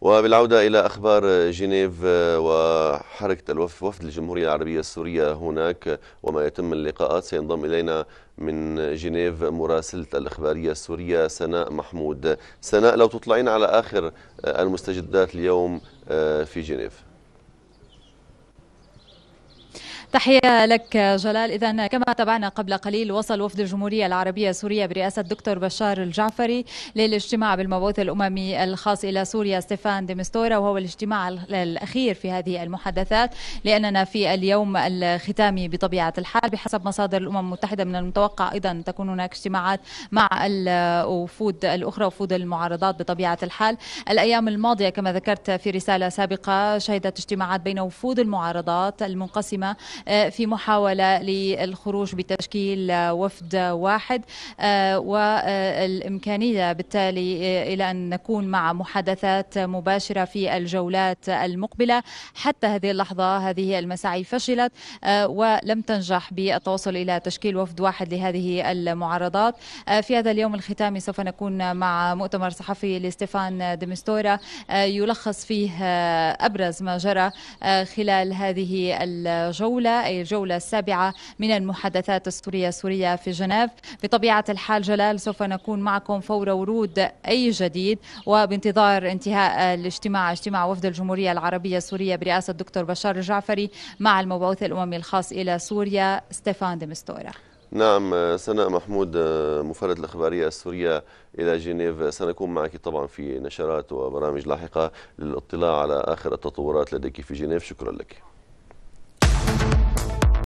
وبالعودة إلى أخبار جنيف آه، وحركة الوفد الجمهورية العربية السورية هناك وما يتم من اللقاءات سينضم إلينا من جنيف مراسلة الإخبارية السورية سناء محمود سناء لو تطلعين على آخر آه، المستجدات اليوم آه، في جنيف تحية لك جلال إذا كما تابعنا قبل قليل وصل وفد الجمهورية العربية السورية برئاسة دكتور بشار الجعفري للاجتماع بالمبعوث الأممي الخاص إلى سوريا ستيفان ديمستورا وهو الاجتماع الأخير في هذه المحادثات لأننا في اليوم الختامي بطبيعة الحال بحسب مصادر الأمم المتحدة من المتوقع أيضا تكون هناك اجتماعات مع الوفود الأخرى وفود المعارضات بطبيعة الحال الأيام الماضية كما ذكرت في رسالة سابقة شهدت اجتماعات بين وفود المعارضات المنقسمة آه، في محاولة للخروج بتشكيل وفد واحد آه، والإمكانية بالتالي آه، إلى أن نكون مع محادثات مباشرة في الجولات المقبلة حتى هذه اللحظة هذه المساعي فشلت ولم تنجح بالتوصل إلى تشكيل وفد واحد لهذه المعارضات في هذا اليوم الختامي سوف نكون مع مؤتمر صحفي لستيفان ديمستورا يلخص فيه أبرز ما جرى خلال هذه الجولة أي الجولة السابعة من المحادثات السورية السورية في جنيف بطبيعة الحال جلال سوف نكون معكم فور ورود أي جديد وبانتظار انتهاء الاجتماع اجتماع وفد الجمهورية العربية السورية برئاسة الدكتور بشار الجعفري مع المبعوث الأممي الخاص إلى سوريا ستيفان ديمستورا نعم سناء محمود مفرد الإخبارية السورية إلى جنيف سنكون معك طبعا في نشرات وبرامج لاحقة للاطلاع على آخر التطورات لديك في جنيف شكرا لك